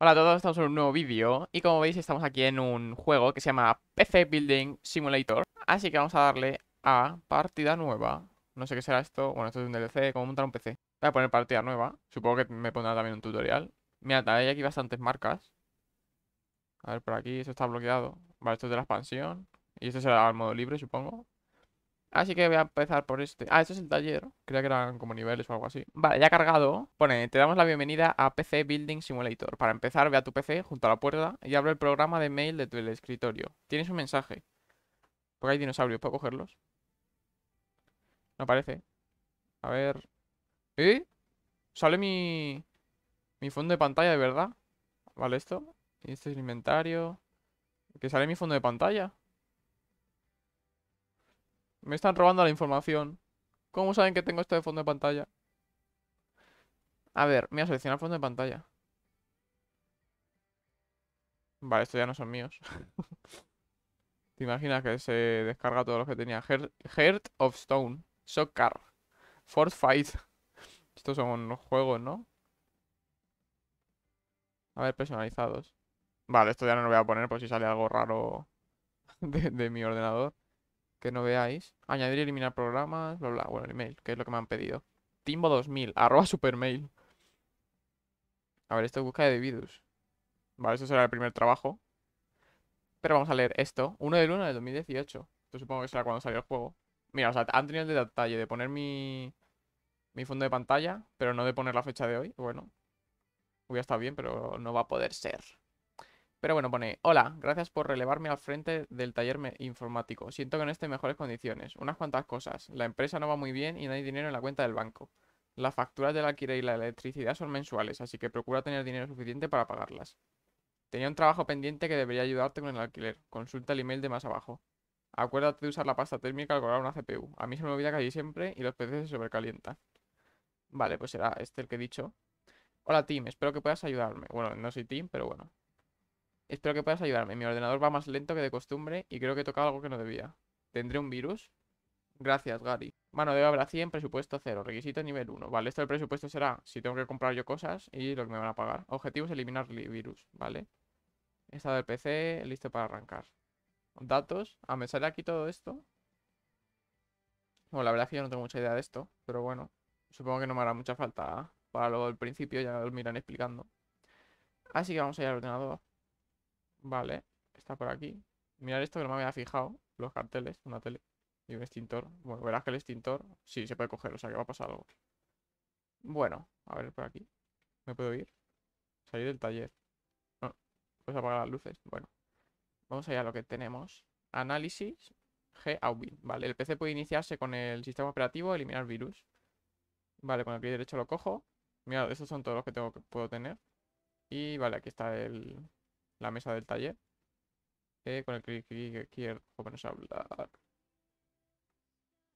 Hola a todos, estamos en un nuevo vídeo y como veis estamos aquí en un juego que se llama PC Building Simulator Así que vamos a darle a partida nueva No sé qué será esto, bueno esto es un DLC, cómo montar un PC Voy a poner partida nueva, supongo que me pondrá también un tutorial Mira, hay aquí bastantes marcas A ver, por aquí, eso está bloqueado Vale, esto es de la expansión Y esto será el modo libre, supongo Así ah, que voy a empezar por este. Ah, este es el taller. Creía que eran como niveles o algo así. Vale, ya cargado. Pone, te damos la bienvenida a PC Building Simulator. Para empezar, ve a tu PC junto a la puerta y abre el programa de mail de tu escritorio. Tienes un mensaje. Porque hay dinosaurios, ¿puedo cogerlos? No aparece A ver... ¿Eh? Sale mi... Mi fondo de pantalla, de verdad. Vale, esto. Y este es el inventario. Que sale mi fondo de pantalla. Me están robando la información. ¿Cómo saben que tengo esto de fondo de pantalla? A ver, mira, el fondo de pantalla. Vale, estos ya no son míos. ¿Te imaginas que se descarga todo lo que tenía? Heart, of Stone, Soccer, Force Fight. Estos son los juegos, ¿no? A ver, personalizados. Vale, esto ya no lo voy a poner por si sale algo raro de mi ordenador que no veáis. Añadir y eliminar programas, bla, bla. Bueno, el email, que es lo que me han pedido. Timbo2000, arroba supermail. A ver, esto es busca de virus. Vale, eso será el primer trabajo. Pero vamos a leer esto. 1 de luna de 2018. Esto supongo que será cuando salió el juego. Mira, o sea, han tenido el detalle de poner mi, mi fondo de pantalla, pero no de poner la fecha de hoy. Bueno, hubiera estado bien, pero no va a poder ser. Pero bueno, pone, hola, gracias por relevarme al frente del taller informático. Siento que no esté en mejores condiciones. Unas cuantas cosas. La empresa no va muy bien y no hay dinero en la cuenta del banco. Las facturas del alquiler y la electricidad son mensuales, así que procura tener dinero suficiente para pagarlas. Tenía un trabajo pendiente que debería ayudarte con el alquiler. Consulta el email de más abajo. Acuérdate de usar la pasta térmica al cobrar una CPU. A mí se me olvida casi siempre y los PCs se sobrecalienta Vale, pues será este el que he dicho. Hola, Tim, espero que puedas ayudarme. Bueno, no soy Tim, pero bueno. Espero que puedas ayudarme. Mi ordenador va más lento que de costumbre y creo que toca algo que no debía. ¿Tendré un virus? Gracias, Gary. Mano de obra 100, presupuesto 0, requisito nivel 1. Vale, esto del presupuesto será si tengo que comprar yo cosas y lo que me van a pagar. Objetivo es eliminar el virus, ¿vale? Estado del PC, listo para arrancar. Datos. ¿A ah, me sale aquí todo esto. Bueno, la verdad es que yo no tengo mucha idea de esto, pero bueno. Supongo que no me hará mucha falta para luego al principio, ya lo miran explicando. Así que vamos a ir al ordenador. Vale, está por aquí. Mirad esto que no me había fijado. Los carteles, una tele y un extintor. Bueno, verás que el extintor sí se puede coger, o sea que va a pasar algo. Bueno, a ver por aquí. ¿Me puedo ir? Salir del taller. No, ah, pues apagar las luces. Bueno, vamos allá a lo que tenemos. Análisis G Vale, el PC puede iniciarse con el sistema operativo, eliminar virus. Vale, con el clic derecho lo cojo. Mira, estos son todos los que tengo que puedo tener. Y vale, aquí está el, la mesa del taller. con el que quiero vamos a hablar.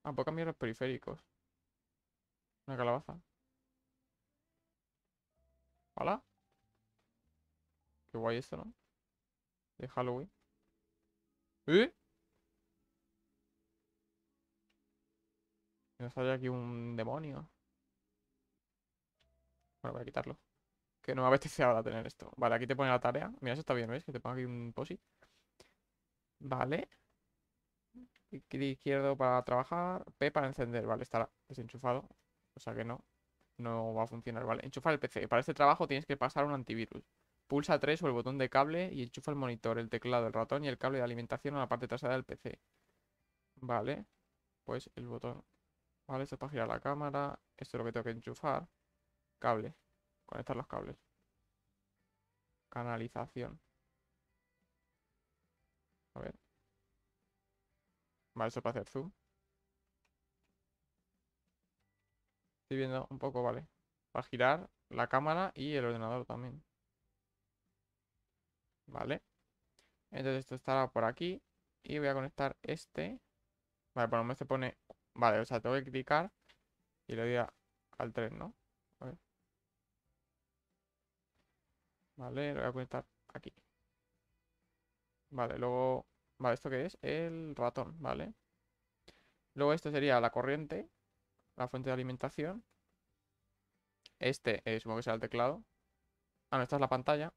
Ah, puedo cambiar los periféricos. Una calabaza. ¿Hola? Qué guay esto, ¿no? De Halloween. ¿Eh? Me sale aquí un demonio. Bueno, voy a quitarlo. Que no me apetece ahora tener esto. Vale, aquí te pone la tarea. Mira, eso está bien, ¿ves? Que te pongo aquí un posi. Vale. Clic izquierdo para trabajar. P para encender. Vale, estará desenchufado. O sea que no. No va a funcionar. Vale, enchufar el PC. Para este trabajo tienes que pasar un antivirus. Pulsa 3 o el botón de cable y enchufa el monitor, el teclado, el ratón y el cable de alimentación a la parte trasera del PC. Vale. Pues el botón. Vale, esto es para girar la cámara. Esto es lo que tengo que enchufar. Cable. Conectar los cables. Canalización. A ver. Vale, eso para hacer zoom. Estoy viendo un poco, vale. Para girar la cámara y el ordenador también. Vale. Entonces esto estará por aquí. Y voy a conectar este. Vale, por pues lo menos se pone... Vale, o sea, tengo que clicar. Y le doy al tren, ¿no? Vale, lo voy a conectar aquí. Vale, luego... ¿esto qué es? El ratón, ¿vale? Luego esto sería la corriente, la fuente de alimentación. Este eh, supongo que será el teclado. Ah, no, esta es la pantalla. O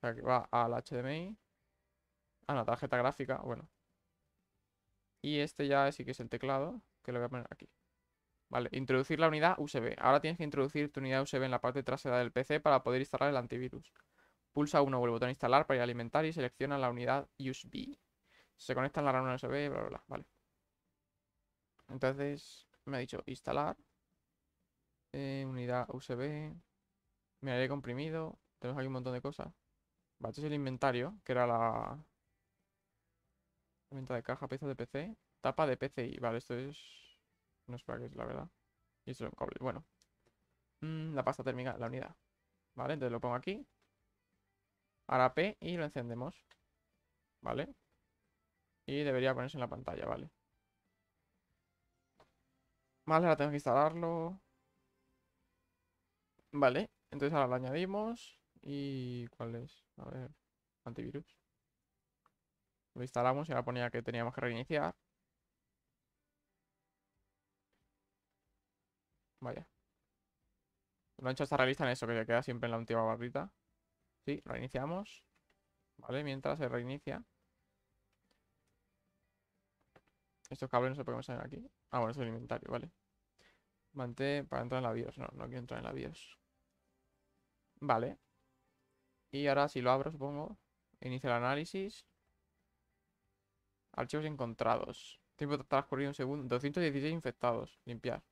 sea, que va al HDMI. A la tarjeta gráfica, bueno. Y este ya sí que es el teclado, que lo voy a poner aquí. Vale, introducir la unidad USB. Ahora tienes que introducir tu unidad USB en la parte trasera del PC para poder instalar el antivirus. Pulsa 1 o el botón instalar para ir a alimentar y selecciona la unidad USB. Se conecta en la ranura USB, bla, bla, bla. Vale. Entonces me ha dicho instalar. Eh, unidad USB. Me haré comprimido. Tenemos aquí un montón de cosas. Vale, este es el inventario, que era la... Venta de caja, piezas de PC. Tapa de PCI. Vale, esto es no sé para que es la verdad. Y eso es un cobre. Bueno. Mm, la pasta térmica, la unidad. Vale, entonces lo pongo aquí. Ahora P y lo encendemos. Vale. Y debería ponerse en la pantalla, vale. Vale, ahora tengo que instalarlo. Vale, entonces ahora lo añadimos. ¿Y cuál es? A ver, antivirus. Lo instalamos y ahora ponía que teníamos que reiniciar. Vaya. Lo han hecho esta revista en eso, que se queda siempre en la última barrita. Sí, reiniciamos. Vale, mientras se reinicia. Estos cables no se pueden salir aquí. Ah, bueno, es el inventario, vale. Manté para entrar en la BIOS. No, no quiero entrar en la BIOS. Vale. Y ahora si lo abro, supongo. Inicia el análisis. Archivos encontrados. Tiempo transcurrido un segundo. 216 infectados. Limpiar.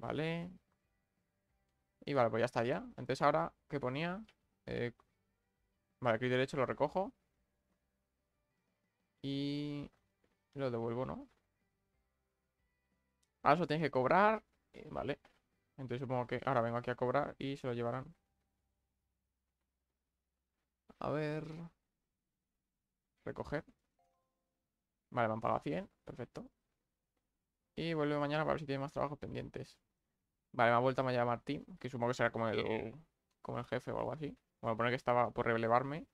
Vale. Y vale, pues ya está ya. Entonces ahora, ¿qué ponía? Eh, vale, clic derecho lo recojo. Y lo devuelvo, ¿no? Ahora eso tienes que cobrar. Eh, vale. Entonces supongo que ahora vengo aquí a cobrar y se lo llevarán. A ver. Recoger. Vale, me han pagado 100. Perfecto. Y vuelve mañana para ver si tiene más trabajos pendientes. Vale, me ha vuelto a llamar Martín, que supongo que será como el, como el jefe o algo así. Bueno, poner que estaba por relevarme.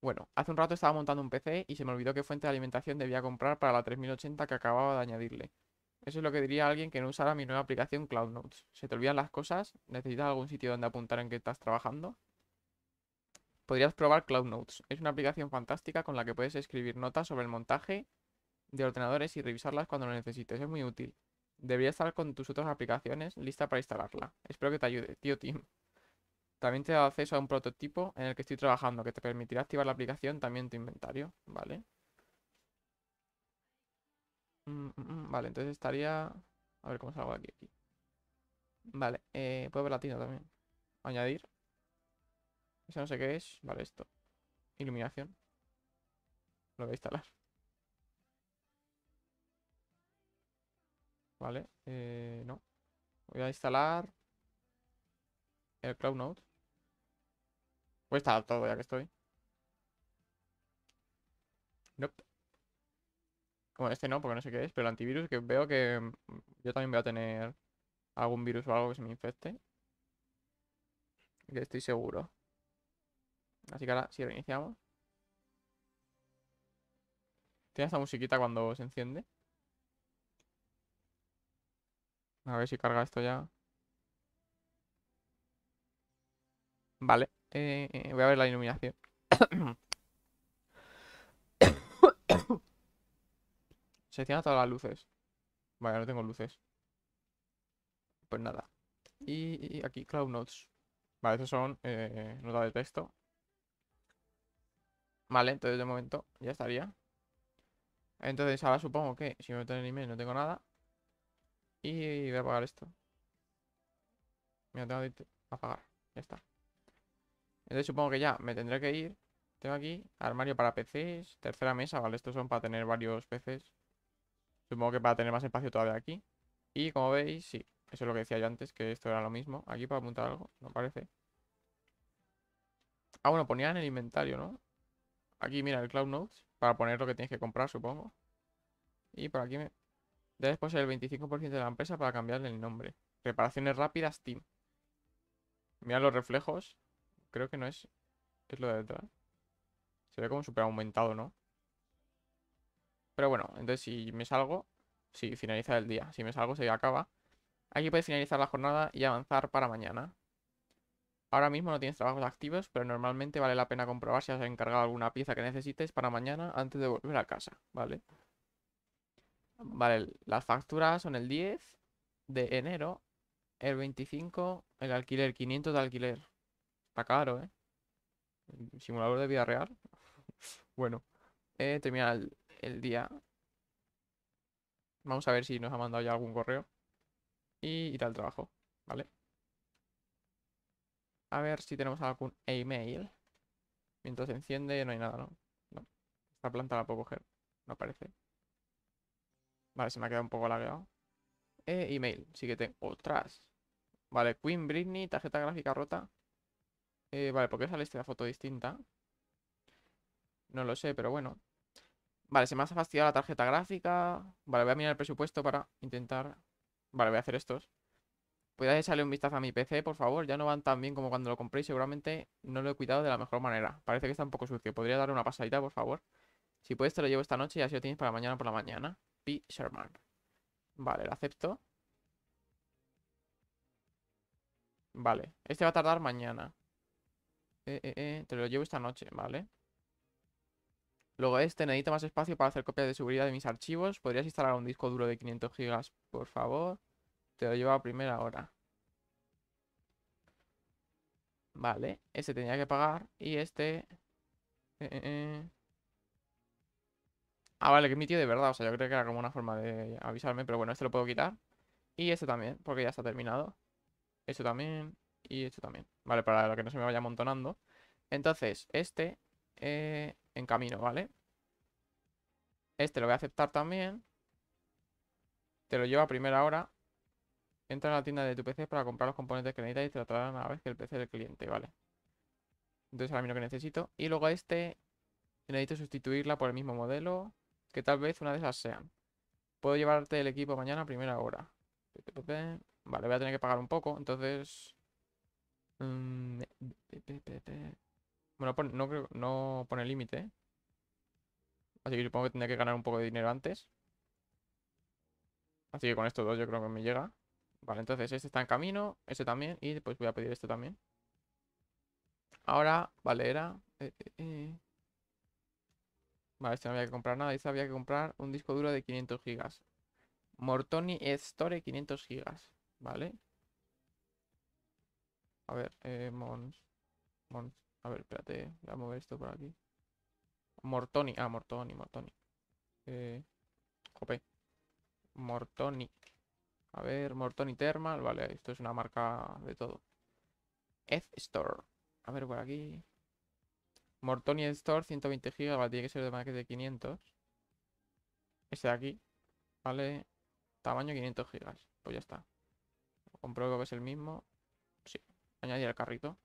Bueno, hace un rato estaba montando un PC y se me olvidó qué fuente de alimentación debía comprar para la 3080 que acababa de añadirle. Eso es lo que diría alguien que no usara mi nueva aplicación Cloud Notes. ¿Se te olvidan las cosas? ¿Necesitas algún sitio donde apuntar en qué estás trabajando? Podrías probar Cloud Notes. Es una aplicación fantástica con la que puedes escribir notas sobre el montaje de ordenadores y revisarlas cuando lo necesites. Es muy útil. Debería estar con tus otras aplicaciones lista para instalarla. Espero que te ayude, tío Tim. También te da acceso a un prototipo en el que estoy trabajando que te permitirá activar la aplicación también tu inventario, ¿vale? Mm, mm, mm, vale, entonces estaría... A ver cómo salgo aquí. Vale, eh, puedo ver latino también. Añadir. Eso no sé qué es. Vale, esto. Iluminación. Lo voy a instalar. Vale, eh, no. Voy a instalar el Cloud note Voy a instalar todo ya que estoy. Nope. Bueno, este no, porque no sé qué es, pero el antivirus que veo que mm, yo también voy a tener algún virus o algo que se me infecte. Que estoy seguro. Así que ahora si reiniciamos. Tiene esta musiquita cuando se enciende. A ver si carga esto ya. Vale. Eh, voy a ver la iluminación. Se tiran todas las luces. Vale, no tengo luces. Pues nada. Y, aquí, Cloud Notes. Vale, esos son eh, notas de texto. Vale, entonces de momento ya estaría. Entonces ahora supongo que si me tengo en el email no tengo nada. Y voy a apagar esto. Mira, tengo que apagar. Ya está. Entonces supongo que ya me tendré que ir. Tengo aquí armario para PCs, tercera mesa, vale, estos son para tener varios PCs. Supongo que para tener más espacio todavía aquí. Y como veis, sí, eso es lo que decía yo antes, que esto era lo mismo. Aquí para apuntar algo, no parece. Ah, bueno, ponía en el inventario, ¿no? Aquí, mira, el Cloud Notes, para poner lo que tienes que comprar, supongo. Y por aquí me... Debes poseer el 25% de la empresa para cambiarle el nombre. Reparaciones rápidas, Team. Mira los reflejos. Creo que no es... Es lo de detrás. Se ve como super aumentado, ¿no? Pero bueno, entonces si me salgo... Si finaliza el día. Si me salgo se acaba. Aquí puedes finalizar la jornada y avanzar para mañana. Ahora mismo no tienes trabajos activos, pero normalmente vale la pena comprobar si has encargado alguna pieza que necesites para mañana antes de volver a casa, ¿vale? vale Vale, las facturas son el 10 de enero, el 25, el alquiler, 500 de alquiler. Está caro, ¿eh? Simulador de vida real. bueno, termina el, día. Vamos a ver si nos ha mandado ya algún correo. Y ir al trabajo, ¿vale? A ver si tenemos algún email. Mientras se enciende no hay nada, ¿no? no. Esta planta la puedo coger, no aparece. Vale, se me ha quedado un poco lagueado. Eh, email, sí que tengo. otras. Vale, Queen, Britney, tarjeta gráfica rota. Eh, vale, ¿por qué sale esta foto distinta? No lo sé, pero bueno. Vale, se me ha fastidiado la tarjeta gráfica. Vale, voy a mirar el presupuesto para intentar... Vale, voy a hacer estos. Puedes echarle un vistazo a mi PC, por favor. Ya no van tan bien como cuando lo compré y seguramente no lo he cuidado de la mejor manera. Parece que está un poco sucio. ¿Podría darle una pasadita, por favor? Si puedes, te lo llevo esta noche y así lo tienes para mañana por la mañana. P. Sherman. Vale, lo acepto. Vale, este va a tardar mañana. Eh, eh, eh, te lo llevo esta noche, vale. Luego este, necesito más espacio para hacer copias de seguridad de mis archivos. ¿Podrías instalar un disco duro de 500 gigas, por favor? Te lo llevo a primera hora. Vale, este tenía que pagar y este... Ah, vale, que es mi tío de verdad. O sea, yo creo que era como una forma de avisarme. Pero bueno, este lo puedo quitar. Y este también, porque ya está terminado. Esto también. Y esto también. Vale, para que no se me vaya amontonando. Entonces, este eh, en camino, ¿vale? Este lo voy a aceptar también. Te lo llevo a primera hora. Entra a la tienda de tu PC para comprar los componentes que necesitas y te lo traerán a la vez que el PC del cliente, ¿vale? Entonces ahora mismo que necesito. Y luego este necesito sustituirla por el mismo modelo que tal vez una de esas sean. Puedo llevarte el equipo mañana a primera hora. Vale, voy a tener que pagar un poco, entonces... Mm, eh, bueno, no, no pone límite. ¿eh? Así que supongo que tendría que ganar un poco de dinero antes. Así que con estos dos yo creo que me llega. Vale, entonces este está en camino, Ese también, y después pues voy a pedir este también. Ahora, vale, era... Eh, Vale, este no había que comprar nada. Este había que comprar un disco duro de 500 gigas. Mortoni Store 500 gigas. Vale. A ver, eh, Mons. A ver, espérate. Eh, voy a mover esto por aquí. Mortoni. Ah, Mortoni, Mortoni. Eh, Mortoni. A ver, Mortoni Thermal. Vale, esto es una marca de todo. F-Store. A ver, por aquí. Mortoni Store, 120 GB, tiene que ser de más de 500. Este de aquí, ¿vale? Tamaño 500 GB, pues ya está. Compruebo que es el mismo. Sí, añadir el carrito.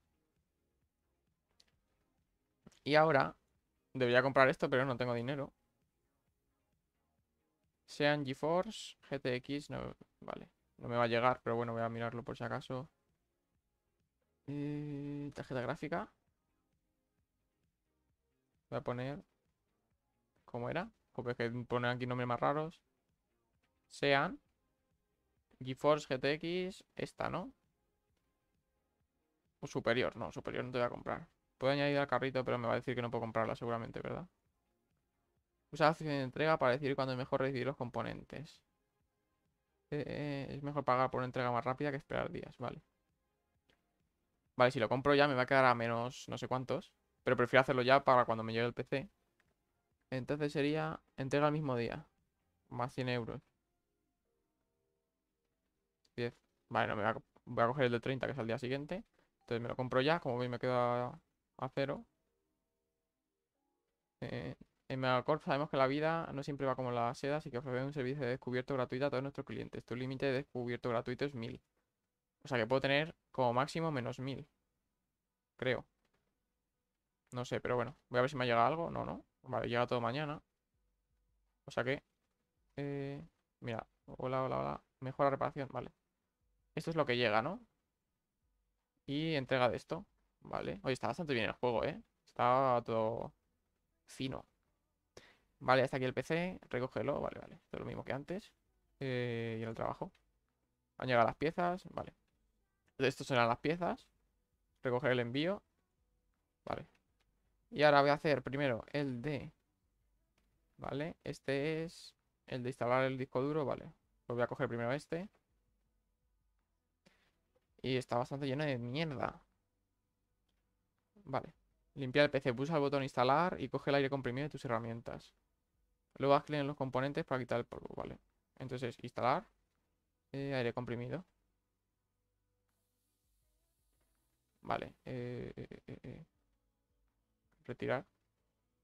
Y ahora, debería comprar esto, pero no tengo dinero. Sean GeForce, GTX, no, vale. No me va a llegar, pero bueno, voy a mirarlo por si acaso. Eh, tarjeta gráfica. Voy a poner... ¿Cómo era? Porque que poner aquí nombres más raros. Sean. GeForce GTX. Esta, ¿no? O superior. No, superior no te voy a comprar. Puedo añadir al carrito, pero me va a decir que no puedo comprarla seguramente, ¿verdad? Usa opción de entrega para decir cuándo es mejor recibir los componentes. Eh, eh, es mejor pagar por una entrega más rápida que esperar días, vale. Vale, si lo compro ya me va a quedar a menos no sé cuántos. Pero prefiero hacerlo ya para cuando me llegue el PC. Entonces sería entrega al mismo día. Más 100 euros. 10. Vale, me voy a, coger el de 30, que es al día siguiente. Entonces me lo compro ya, como veis me queda a cero. Eh, en Megacorp sabemos que la vida no siempre va como la seda, así que ofrecemos un servicio de descubierto gratuito a todos nuestros clientes. Tu límite de descubierto gratuito es 1000. O sea que puedo tener como máximo menos 1000. Creo. No sé, pero bueno. Voy a ver si me llega algo. No, no. Vale, llega todo mañana. O sea que... Eh, mira. Hola, hola, hola. Mejora reparación. Vale. Esto es lo que llega, ¿no? Y entrega de esto. Vale. Oye, está bastante bien el juego, ¿eh? Está todo fino. Vale, hasta aquí el PC. Recógelo. Vale, vale. Esto es lo mismo que antes. Eh, y el trabajo. Han llegado las piezas. Vale. esto serán las piezas. Recoger el envío. Vale. Y ahora voy a hacer primero el de... Vale, este es el de instalar el disco duro, vale. Pues voy a coger primero este. Y está bastante lleno de mierda. Vale. Limpiar el PC. Pulsa el botón instalar y coge el aire comprimido de tus herramientas. Luego haz clic en los componentes para quitar el polvo, vale. Entonces, instalar. Eh, aire comprimido. Vale. Eh, eh, retirar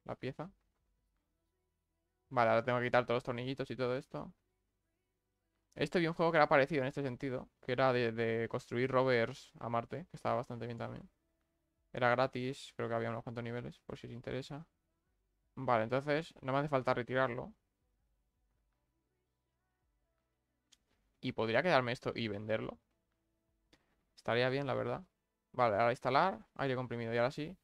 la pieza. Vale, ahora tengo que quitar todos los tornillitos y todo esto. este vi un juego que era parecido en este sentido, que era de, de construir rovers a Marte, que estaba bastante bien también. Era gratis, creo que había unos cuantos niveles, por si os interesa. Vale, entonces no me hace falta retirarlo. Y podría quedarme esto y venderlo. Estaría bien, la verdad. Vale, ahora instalar, aire comprimido y ahora sí.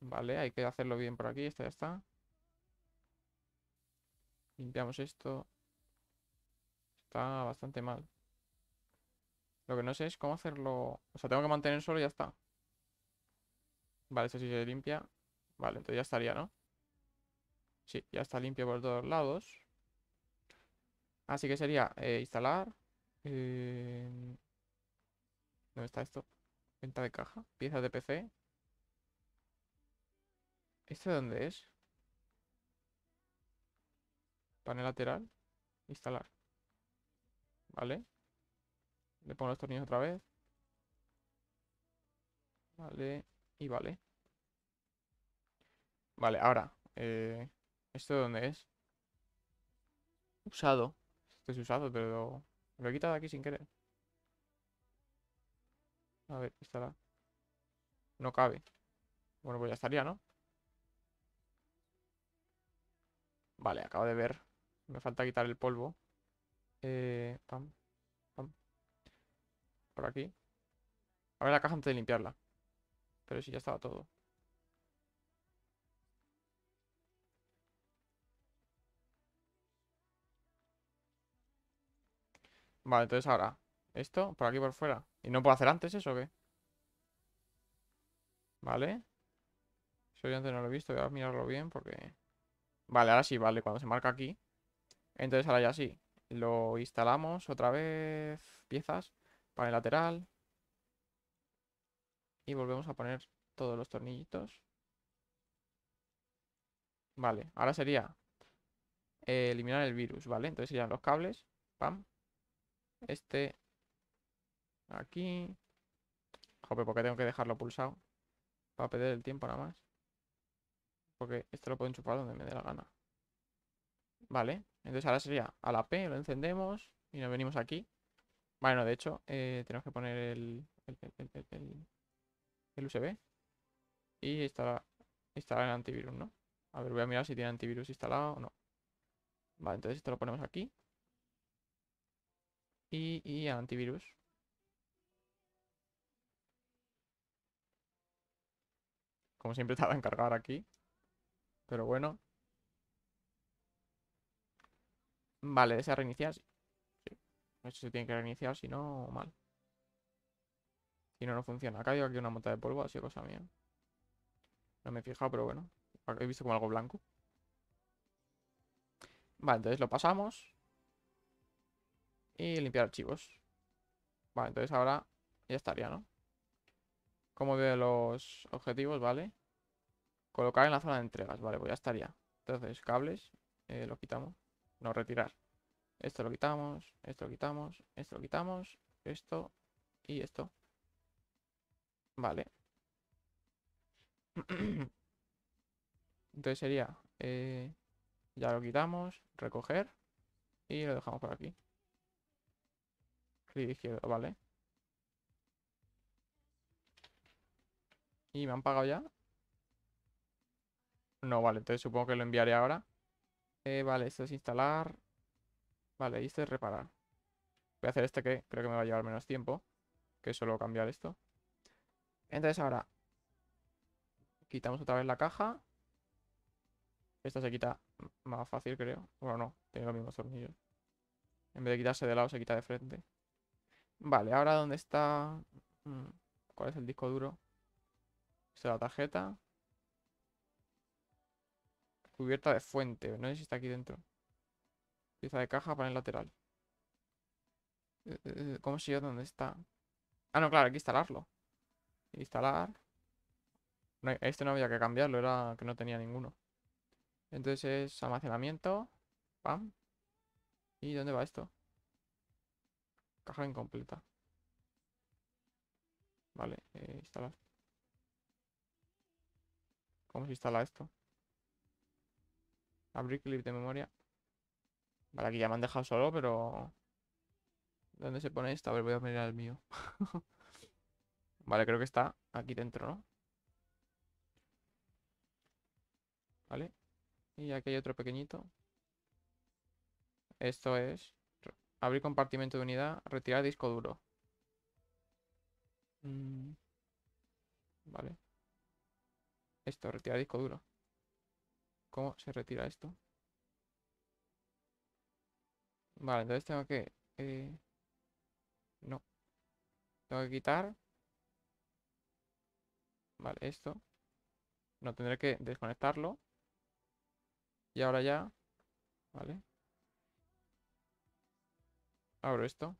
Vale, hay que hacerlo bien por aquí. Esto ya está. Limpiamos esto. Está bastante mal. Lo que no sé es cómo hacerlo... O sea, tengo que mantener solo y ya está. Vale, eso sí se limpia. Vale, entonces ya estaría, ¿no? Sí, ya está limpio por todos lados. Así que sería eh, instalar. Eh, ¿Dónde está esto? Venta de caja. Piezas de PC. ¿Este dónde es? Panel lateral. Instalar. Vale. Le pongo los tornillos otra vez. Vale. Y vale. Vale, ahora. Eh, ¿Esto dónde es? Usado. Este es usado, pero lo he quitado aquí sin querer. A ver, instalar. No cabe. Bueno, pues ya estaría, ¿no? Vale, acabo de ver. Me falta quitar el polvo. Eh, pam, Por aquí. A ver la caja antes de limpiarla. Pero si ya estaba todo. Vale, entonces ahora. Esto, por aquí por fuera. ¿Y no puedo hacer antes eso o qué? Vale. Eso yo antes no lo he visto. Voy a mirarlo bien porque... Vale, ahora sí, vale, cuando se marca aquí. Entonces ahora ya sí. Lo instalamos otra vez. Piezas. el lateral. Y volvemos a poner todos los tornillitos. Vale, ahora sería eh, eliminar el virus, ¿vale? Entonces serían los cables. Pam. Este. Aquí. Jope, porque tengo que dejarlo pulsado. Para perder el tiempo nada más. Porque esto lo puedo enchufar donde me dé la gana. Vale, entonces ahora sería a la P, lo encendemos y nos venimos aquí. Bueno, de hecho, eh, tenemos que poner el, el, USB. Y instalar, el antivirus, ¿no? A ver, voy a mirar si tiene antivirus instalado o no. Vale, entonces esto lo ponemos aquí. Y, y antivirus. Como siempre va a encargar aquí. Pero bueno. Vale, ¿desea reiniciar? Sí. Eso se tiene que reiniciar, si no, mal. Si no, no funciona. Acá hay aquí una monta de polvo, así cosa mía. No me he fijado, pero bueno. He visto como algo blanco. Vale, entonces lo pasamos. Y limpiar archivos. Vale, entonces ahora ya estaría, ¿no? Como veo los objetivos, ¿vale? vale Colocar en la zona de entregas. Vale, pues ya estaría. Entonces, cables, eh, lo quitamos. No, retirar. Esto lo quitamos, esto lo quitamos, esto lo quitamos, esto y esto. Vale. Entonces sería, eh, ya lo quitamos, recoger y lo dejamos por aquí. Clic izquierdo, vale. ¿Y me han pagado ya? No, vale, entonces supongo que lo enviaré ahora. Eh, vale, esto es instalar. Vale, y esto es reparar. Voy a hacer este que creo que me va a llevar menos tiempo. Que solo cambiar esto. Entonces ahora. Quitamos otra vez la caja. Esta se quita más fácil, creo. Bueno, no, tiene los mismos tornillos. En vez de quitarse de lado, se quita de frente. Vale, ahora dónde está... Mm, ¿Cuál es el disco duro? Esta es la tarjeta. Cubierta de fuente. No sé si está aquí dentro. Pieza de caja, para el lateral. Eh, eh, eh, ¿Cómo sé yo dónde está? Ah, no, claro, hay que instalarlo. Instalar. este no había que cambiarlo, era que no tenía ninguno. Entonces es almacenamiento. ¿Y dónde va esto? Caja incompleta. Vale, instalar. ¿Cómo se instala esto? Abrir clip de memoria. Vale, aquí ya me han dejado solo, pero... ¿Dónde se pone esta? A ver, voy a mirar el mío. vale, creo que está aquí dentro, ¿no? Vale. Y aquí hay otro pequeñito. Esto es... Abrir compartimento de unidad, retirar disco duro. Mm. Vale. Esto, retirar disco duro. ¿Cómo se retira esto? Vale, entonces tengo que... Eh, no. Tengo que quitar. Vale, esto. No, tendré que desconectarlo. Y ahora ya... Vale. Abro esto.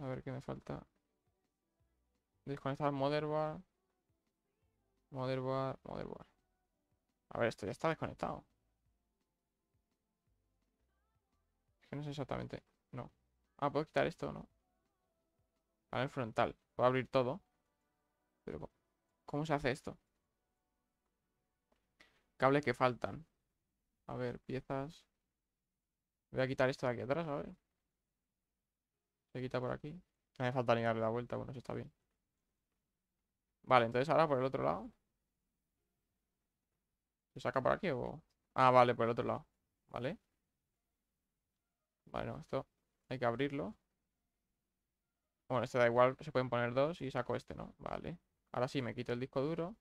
A ver qué me falta. Desconectar motherboard. Motherboard, motherboard. A ver, esto ya está desconectado. Es que no sé exactamente. No. Ah, puedo quitar esto, ¿no? el frontal. Puedo abrir todo. Pero, ¿cómo se hace esto? Cables que faltan. A ver, piezas. Voy a quitar esto de aquí atrás, a ver. Se quita por aquí. No me falta ni la vuelta, bueno, eso está bien. Vale, entonces ahora por el otro lado. ¿Se saca por aquí o...? Ah, vale, por el otro lado. Vale. Bueno, esto hay que abrirlo. Bueno, este da igual, se pueden poner dos y saco este, ¿no? Vale. Ahora sí, me quito el disco duro.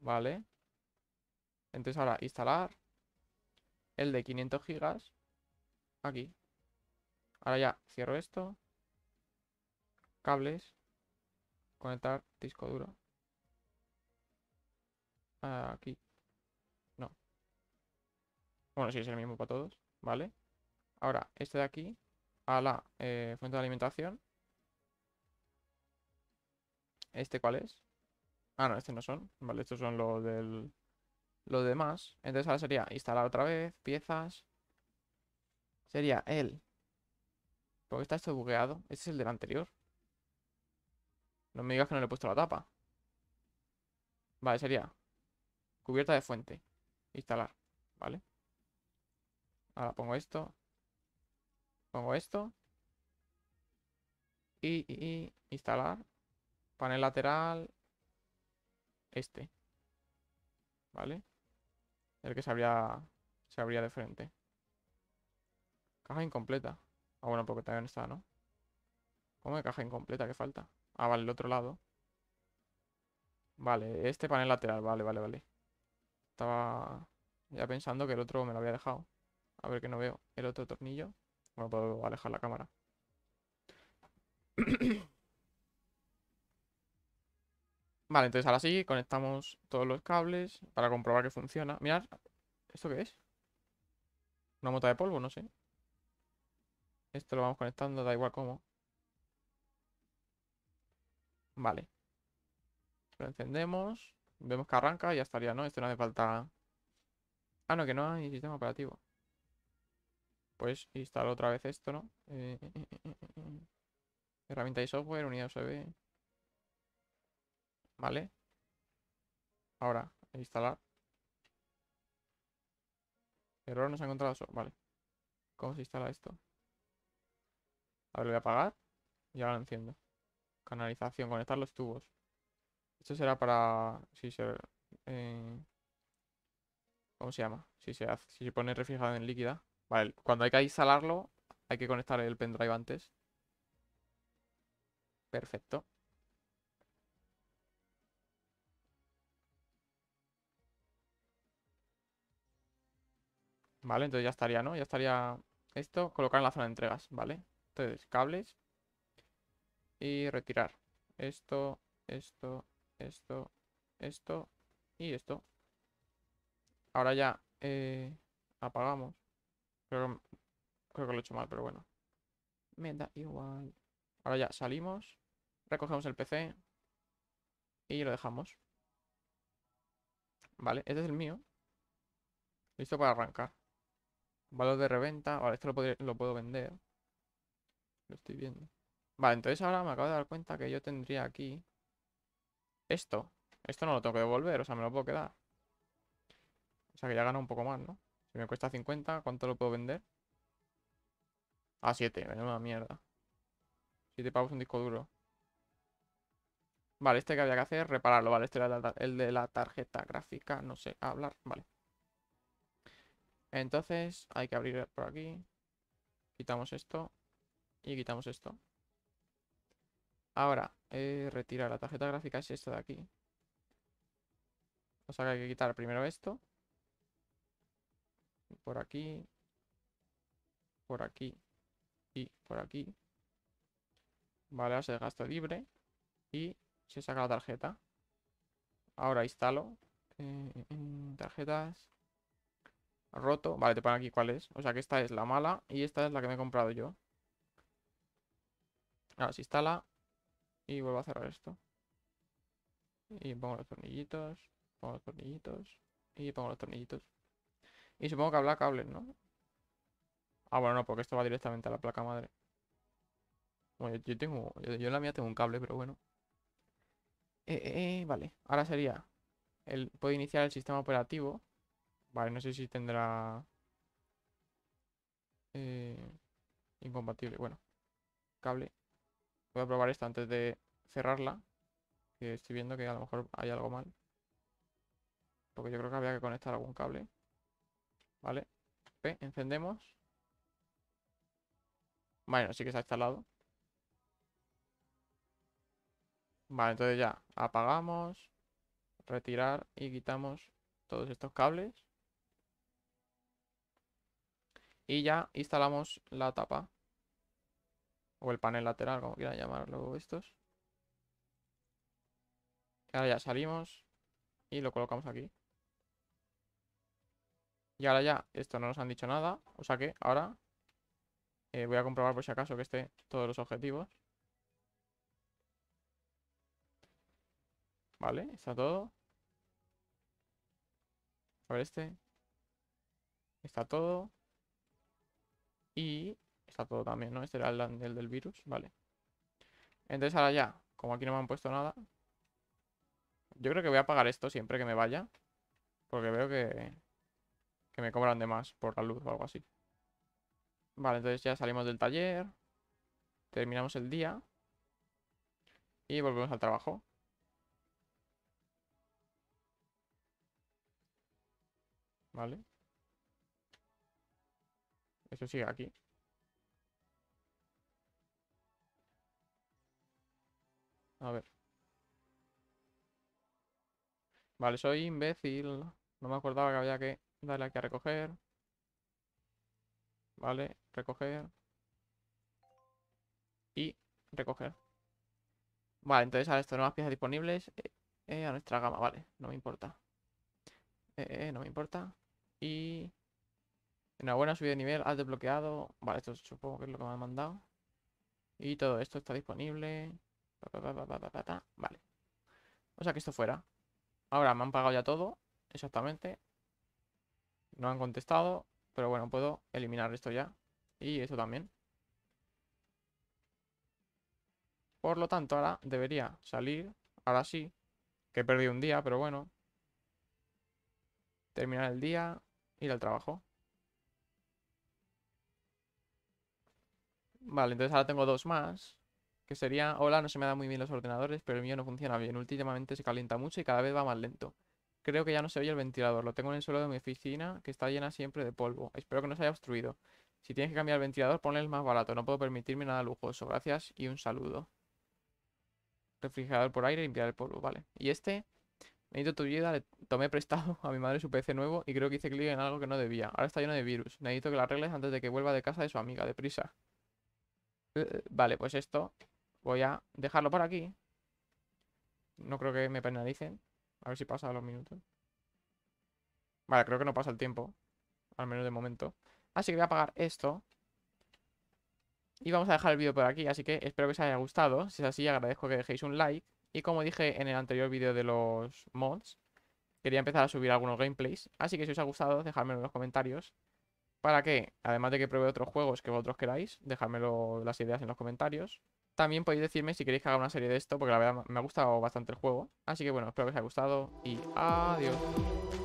Vale. Entonces ahora instalar el de 500 gigas aquí. Ahora ya cierro esto. Cables. Conectar disco duro aquí. No. Bueno, sí, es el mismo para todos, ¿vale? Ahora, este de aquí, a la eh, fuente de alimentación. ¿Este cuál es? Ah, no, este no son. Vale, estos son los del... Los demás. Entonces ahora sería instalar otra vez, piezas. Sería el... porque está esto bugueado? Este es el del anterior. No me digas que no le he puesto la tapa. Vale, sería Cubierta de fuente. Instalar. ¿Vale? Ahora pongo esto. Pongo esto. Y, instalar. Panel lateral. Este. ¿Vale? El que se abría, se abría de frente. Caja incompleta. Ah, bueno, porque también está, ¿no? ¿Cómo caja incompleta? ¿Qué falta? Ah, vale, el otro lado. Vale, este panel lateral, vale, vale, vale estaba ya pensando que el otro me lo había dejado. A ver que no veo. El otro tornillo. Bueno, puedo alejar la cámara. vale, entonces ahora sí, conectamos todos los cables para comprobar que funciona. Mirad, ¿esto qué es? ¿Una mota de polvo? No sé. Esto lo vamos conectando, da igual cómo. Vale. Lo encendemos. Vemos que arranca y ya estaría, ¿no? Este no hace falta... Ah, no, que no hay sistema operativo. Pues instalo otra vez esto, ¿no? Eh, eh, eh, Herramienta y software, unidad USB. Vale. Ahora, instalar. Error no se ha encontrado. vale. ¿Cómo se instala esto? A ver, voy a apagar. Y ahora lo enciendo. Canalización, conectar los tubos. Esto será para... Si se... Eh, ¿Cómo se llama? Si se, si se pone refrigerado en líquida. Vale, cuando hay que instalarlo, hay que conectar el pendrive antes. Perfecto. Vale, entonces ya estaría, ¿no? Ya estaría esto, colocar en la zona de entregas, ¿vale? Entonces, cables. Y retirar. Esto, esto, esto, esto y esto. Ahora ya eh, apagamos. Creo, creo que lo he hecho mal, pero bueno. Me da igual. Ahora ya salimos, recogemos el PC y lo dejamos. Vale, este es el mío. Listo para arrancar. Valor de reventa. Vale, esto lo, lo puedo vender. Lo estoy viendo. Vale, entonces ahora me acabo de dar cuenta que yo tendría aquí esto. Esto no lo tengo que devolver, o sea, me lo puedo quedar. O sea, que ya gano un poco más, ¿no? Si me cuesta 50, ¿cuánto lo puedo vender? A 7, una mierda. 7 pavos un disco duro. Vale, este que había que hacer, repararlo. Vale, este era el de la tarjeta gráfica, no sé, hablar, vale. Entonces, hay que abrir por aquí. Quitamos esto. Y quitamos esto. Ahora, eh, retirar la tarjeta gráfica es esto de aquí. O sea que hay que quitar primero esto. Por aquí. Por aquí. Y por aquí. Vale, ahora se gasto libre. Y se saca la tarjeta. Ahora instalo. Eh, en tarjetas. Roto. Vale, te ponen aquí cuál es. O sea que esta es la mala y esta es la que me he comprado yo. Ahora se instala. Y vuelvo a cerrar esto. Y pongo los tornillitos, pongo los tornillitos y pongo los tornillitos. Y supongo que habla cables, ¿no? Ah, bueno, no, porque esto va directamente a la placa madre. Bueno, yo, tengo, yo, en la mía tengo un cable, pero bueno. Eh, eh, eh, vale, ahora sería, el, puede iniciar el sistema operativo. Vale, no sé si tendrá... incompatible, bueno. Cable. Voy a probar esta antes de cerrarla. Que estoy viendo que a lo mejor hay algo mal. Porque yo creo que había que conectar algún cable. Vale. encendemos. Bueno, sí que se ha instalado. Vale, entonces ya apagamos, retirar y quitamos todos estos cables. Y ya instalamos la tapa. O el panel lateral, como quieran llamarlo estos. Ahora ya salimos y lo colocamos aquí. Y ahora ya, esto no nos han dicho nada. O sea que ahora eh, voy a comprobar por si acaso que esté todos los objetivos. Vale, está todo. A ver este. Está todo. Y Está todo también, ¿no? Este era el, del virus, vale. Entonces ahora ya, como aquí no me han puesto nada. Yo creo que voy a pagar esto siempre que me vaya. Porque veo que, que me cobran de más por la luz o algo así. Vale, entonces ya salimos del taller. Terminamos el día. Y volvemos al trabajo. Vale. Eso sigue aquí. A ver. Vale, soy imbécil. No me acordaba que había que darle aquí a recoger. Vale, recoger. Y recoger. Vale, entonces ahora esto, nuevas piezas disponibles eh, eh, a nuestra gama. Vale, no me importa. Eh, no me importa. Y... Una buena subida de nivel, has desbloqueado. Vale, esto supongo que es lo que me han mandado. Y todo esto está disponible. Vale. O sea que esto fuera. Ahora me han pagado ya todo. Exactamente. No han contestado. Pero bueno, puedo eliminar esto ya. Y esto también. Por lo tanto, ahora debería salir. Ahora sí. Que he perdido un día, pero bueno. Terminar el día. Ir al trabajo. Vale, entonces ahora tengo dos más sería, hola, no se me dan muy bien los ordenadores, pero el mío no funciona bien. Últimamente se calienta mucho y cada vez va más lento. Creo que ya no se oye el ventilador, lo tengo en el suelo de mi oficina, que está llena siempre de polvo. Espero que no se haya obstruido. Si tienes que cambiar el ventilador, ponle el más barato, no puedo permitirme nada lujoso. Gracias y un saludo. Refrigerador por aire limpiar el polvo, vale. Y este, necesito tu ayuda, le tomé prestado a mi madre su PC nuevo y creo que hice clic en algo que no debía. Ahora está lleno de virus, necesito que la arregles antes de que vuelva de casa de su amiga, deprisa. Eh, eh, vale, pues esto Voy a dejarlo por aquí. No creo que me penalicen. A ver si pasa los minutos. Vale, creo que no pasa el tiempo. Al menos de momento. Así que voy a apagar esto. Y vamos a dejar el vídeo por aquí. Así que espero que os haya gustado. Si es así, agradezco que dejéis un like. Y como dije en el anterior vídeo de los mods, quería empezar a subir algunos gameplays. Así que si os ha gustado, dejadmelo en los comentarios. Para que, además de que pruebe otros juegos que vosotros queráis, dejadmelo las ideas en los comentarios. También podéis decirme si queréis que haga una serie de esto, porque la verdad me ha gustado bastante el juego. Así que bueno, espero que os haya gustado y adiós.